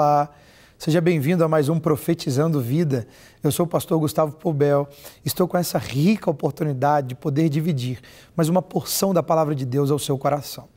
Olá. Seja bem-vindo a mais um Profetizando Vida. Eu sou o pastor Gustavo Pobel. Estou com essa rica oportunidade de poder dividir mais uma porção da palavra de Deus ao seu coração.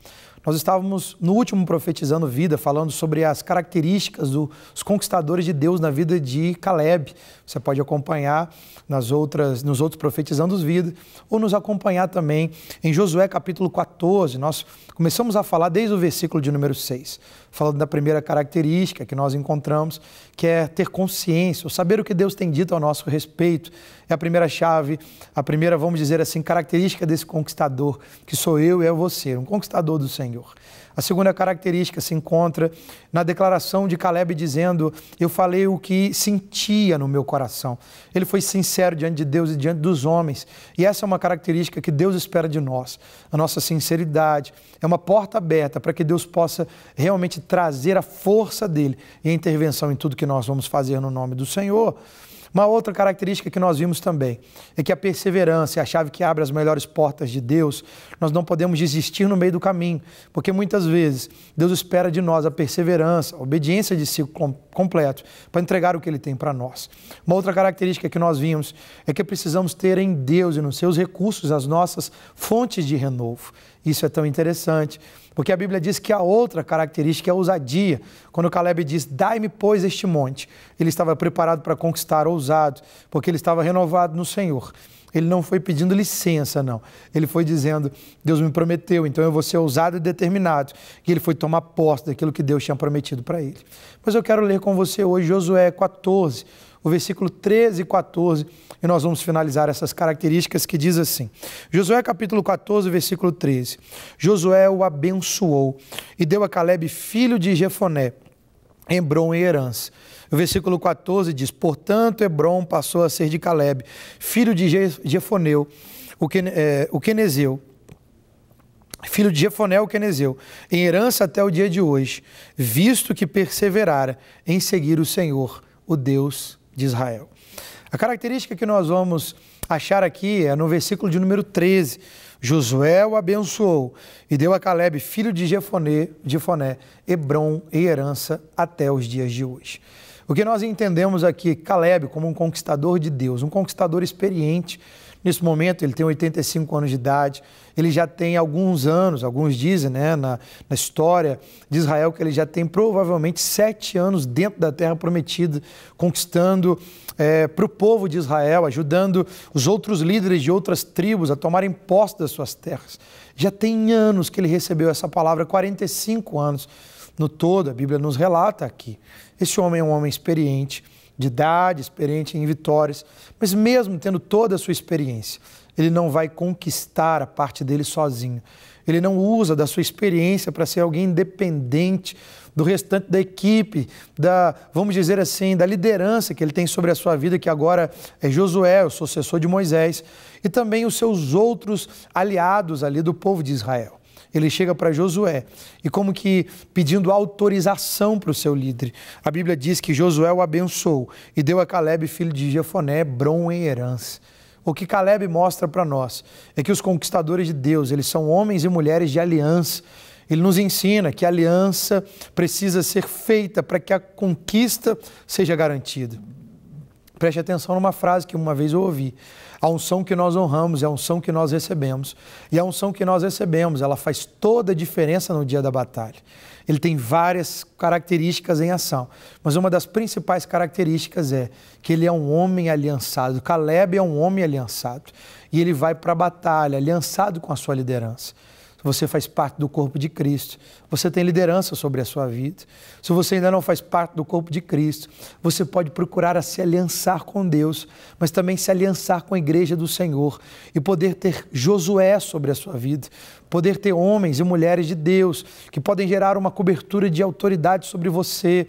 Nós estávamos no último profetizando vida, falando sobre as características dos conquistadores de Deus na vida de Caleb. Você pode acompanhar nas outras, nos outros profetizando vida, ou nos acompanhar também em Josué capítulo 14. Nós começamos a falar desde o versículo de número 6, falando da primeira característica que nós encontramos, que é ter consciência, ou saber o que Deus tem dito ao nosso respeito. É a primeira chave, a primeira, vamos dizer assim, característica desse conquistador, que sou eu e é você, um conquistador do Senhor. Senhor. A segunda característica se encontra na declaração de Caleb dizendo: Eu falei o que sentia no meu coração. Ele foi sincero diante de Deus e diante dos homens. E essa é uma característica que Deus espera de nós. A nossa sinceridade é uma porta aberta para que Deus possa realmente trazer a força dele e a intervenção em tudo que nós vamos fazer no nome do Senhor. Uma outra característica que nós vimos também é que a perseverança é a chave que abre as melhores portas de Deus. Nós não podemos desistir no meio do caminho, porque muitas vezes Deus espera de nós a perseverança, a obediência de si completo para entregar o que ele tem para nós. Uma outra característica que nós vimos é que precisamos ter em Deus e nos seus recursos as nossas fontes de renovo. Isso é tão interessante, porque a Bíblia diz que a outra característica é a ousadia. Quando Caleb diz: "Dai-me pois este monte", ele estava preparado para conquistar, ousado, porque ele estava renovado no Senhor. Ele não foi pedindo licença, não. Ele foi dizendo: Deus me prometeu, então eu vou ser ousado e determinado. E ele foi tomar posse daquilo que Deus tinha prometido para ele. Mas eu quero ler com você hoje Josué 14, o versículo 13 e 14, e nós vamos finalizar essas características que diz assim: Josué capítulo 14, versículo 13. Josué o abençoou e deu a Caleb, filho de Jefoné, Hebron em herança. O versículo 14 diz: Portanto, Hebron passou a ser de Caleb, filho de Jefoneu, o, é, o Quenezeu filho de Jefonel Quenezeu, em herança até o dia de hoje, visto que perseverara em seguir o Senhor, o Deus de Israel. A característica que nós vamos achar aqui é no versículo de número 13. Josué o abençoou e deu a Caleb, filho de Jefoné, Jefoné Hebron e herança até os dias de hoje. Porque nós entendemos aqui Caleb como um conquistador de Deus, um conquistador experiente. Nesse momento, ele tem 85 anos de idade, ele já tem alguns anos, alguns dizem né, na, na história de Israel que ele já tem provavelmente sete anos dentro da terra prometida, conquistando é, para o povo de Israel, ajudando os outros líderes de outras tribos a tomarem posse das suas terras. Já tem anos que ele recebeu essa palavra, 45 anos no todo, a Bíblia nos relata aqui. Esse homem é um homem experiente, de idade, experiente em vitórias, mas mesmo tendo toda a sua experiência, ele não vai conquistar a parte dele sozinho. Ele não usa da sua experiência para ser alguém independente do restante da equipe, da, vamos dizer assim, da liderança que ele tem sobre a sua vida, que agora é Josué, o sucessor de Moisés, e também os seus outros aliados ali do povo de Israel ele chega para Josué e como que pedindo autorização para o seu líder. A Bíblia diz que Josué o abençoou e deu a Caleb, filho de Jefoné, Hebron em herança. O que Caleb mostra para nós é que os conquistadores de Deus, eles são homens e mulheres de aliança. Ele nos ensina que a aliança precisa ser feita para que a conquista seja garantida preste atenção numa frase que uma vez eu ouvi. A unção que nós honramos é a unção que nós recebemos. E a unção que nós recebemos, ela faz toda a diferença no dia da batalha. Ele tem várias características em ação, mas uma das principais características é que ele é um homem aliançado. Caleb é um homem aliançado e ele vai para a batalha aliançado com a sua liderança você faz parte do corpo de Cristo, você tem liderança sobre a sua vida. Se você ainda não faz parte do corpo de Cristo, você pode procurar se aliançar com Deus, mas também se aliançar com a igreja do Senhor e poder ter Josué sobre a sua vida, poder ter homens e mulheres de Deus que podem gerar uma cobertura de autoridade sobre você,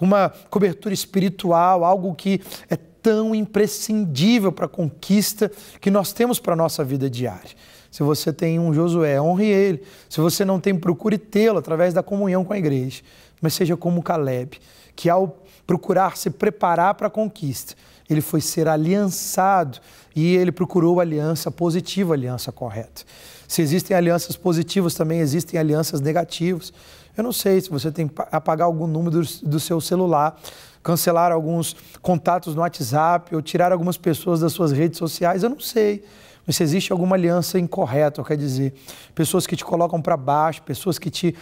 uma cobertura espiritual, algo que é tão imprescindível para a conquista que nós temos para a nossa vida diária. Se você tem um Josué, honre ele. Se você não tem, procure tê-lo através da comunhão com a igreja. Mas seja como Caleb, que ao procurar se preparar para a conquista, ele foi ser aliançado e ele procurou aliança positiva, aliança correta. Se existem alianças positivas, também existem alianças negativas. Eu não sei se você tem que apagar algum número do seu celular, cancelar alguns contatos no WhatsApp ou tirar algumas pessoas das suas redes sociais, eu não sei mas se existe alguma aliança incorreta, quer dizer, pessoas que te colocam para baixo, pessoas que te,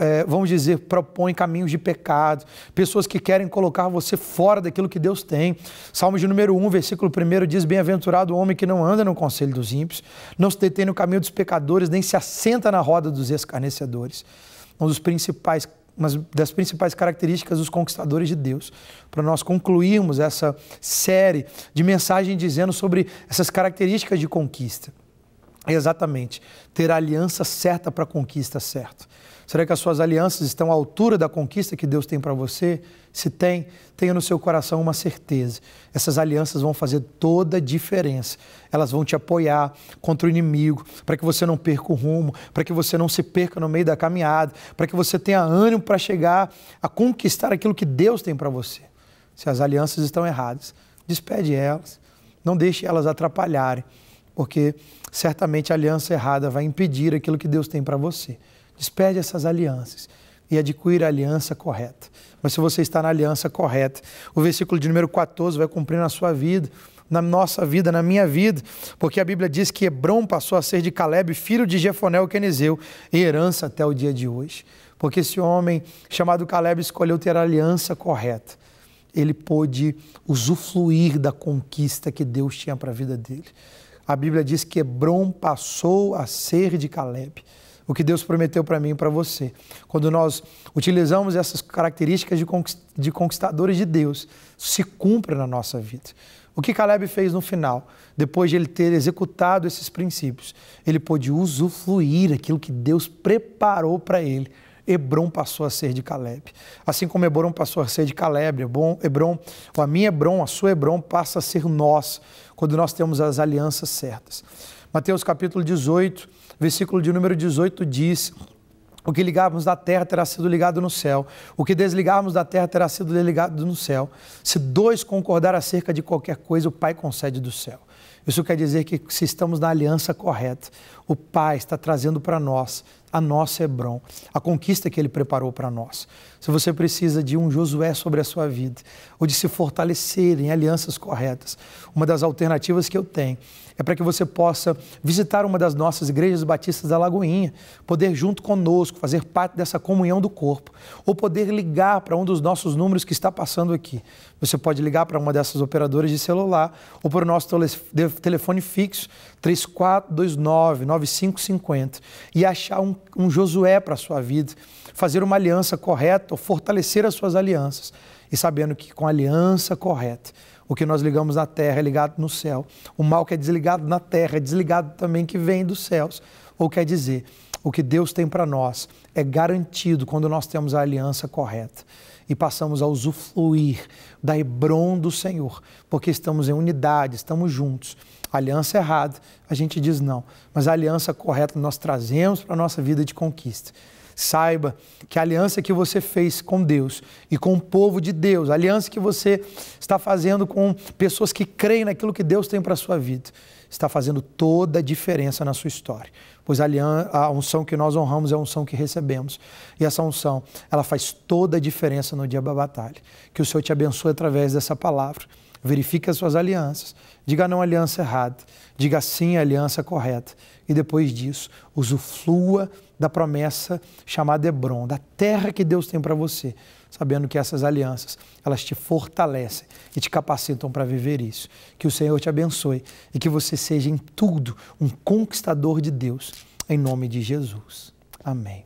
é, vamos dizer, propõem caminhos de pecado, pessoas que querem colocar você fora daquilo que Deus tem. Salmos de número 1, versículo 1 diz: Bem-aventurado o homem que não anda no conselho dos ímpios, não se detém no caminho dos pecadores, nem se assenta na roda dos escarnecedores. Um dos principais uma das principais características dos conquistadores de Deus. Para nós concluirmos essa série de mensagem dizendo sobre essas características de conquista. Exatamente, ter a aliança certa para a conquista certa. Será que as suas alianças estão à altura da conquista que Deus tem para você? Se tem, tenha no seu coração uma certeza. Essas alianças vão fazer toda a diferença. Elas vão te apoiar contra o inimigo, para que você não perca o rumo, para que você não se perca no meio da caminhada, para que você tenha ânimo para chegar a conquistar aquilo que Deus tem para você. Se as alianças estão erradas, despede elas, não deixe elas atrapalharem, porque certamente a aliança errada vai impedir aquilo que Deus tem para você. Despede essas alianças e adquira a aliança correta. Mas se você está na aliança correta, o versículo de número 14 vai cumprir na sua vida, na nossa vida, na minha vida, porque a Bíblia diz que Hebron passou a ser de Caleb, filho de Jefonel Keneseu, e herança até o dia de hoje. Porque esse homem chamado Caleb escolheu ter a aliança correta. Ele pôde usufruir da conquista que Deus tinha para a vida dele. A Bíblia diz que Hebron passou a ser de Caleb o que Deus prometeu para mim e para você. Quando nós utilizamos essas características de conquistadores de Deus, se cumpre na nossa vida. O que Caleb fez no final, depois de ele ter executado esses princípios, ele pôde usufruir aquilo que Deus preparou para ele. Hebron passou a ser de Caleb. Assim como Hebron passou a ser de Caleb, Hebron, Hebron, a minha Hebron, a sua Hebron passa a ser nós, quando nós temos as alianças certas. Mateus capítulo 18, versículo de número 18 diz: o que ligarmos da terra terá sido ligado no céu. O que desligarmos da terra terá sido desligado no céu. Se dois concordar acerca de qualquer coisa, o Pai concede do céu. Isso quer dizer que se estamos na aliança correta, o Pai está trazendo para nós a nossa Hebron, a conquista que Ele preparou para nós. Se você precisa de um Josué sobre a sua vida, ou de se fortalecer em alianças corretas, uma das alternativas que eu tenho é para que você possa visitar uma das nossas igrejas batistas da Lagoinha, poder junto conosco fazer parte dessa comunhão do corpo, ou poder ligar para um dos nossos números que está passando aqui. Você pode ligar para uma dessas operadoras de celular ou para o nosso telefone fixo 3429-9550 e achar um, um Josué para a sua vida, fazer uma aliança correta ou fortalecer as suas alianças e sabendo que com a aliança correta, o que nós ligamos na terra é ligado no céu, o mal que é desligado na terra é desligado também que vem dos céus, ou quer dizer, o que Deus tem para nós é garantido quando nós temos a aliança correta e passamos a usufruir da Hebron do Senhor, porque estamos em unidade, estamos juntos. aliança é errada, a gente diz não, mas a aliança correta nós trazemos para a nossa vida de conquista. Saiba que a aliança que você fez com Deus e com o povo de Deus, a aliança que você está fazendo com pessoas que creem naquilo que Deus tem para a sua vida, está fazendo toda a diferença na sua história. Pois a unção que nós honramos é a unção que recebemos. E essa unção, ela faz toda a diferença no dia da batalha. Que o Senhor te abençoe através dessa palavra. Verifique as suas alianças. Diga não à aliança errada. Diga sim à aliança correta. E depois disso, usufrua da promessa chamada Hebron, da terra que Deus tem para você sabendo que essas alianças, elas te fortalecem e te capacitam para viver isso. Que o Senhor te abençoe e que você seja em tudo um conquistador de Deus, em nome de Jesus. Amém.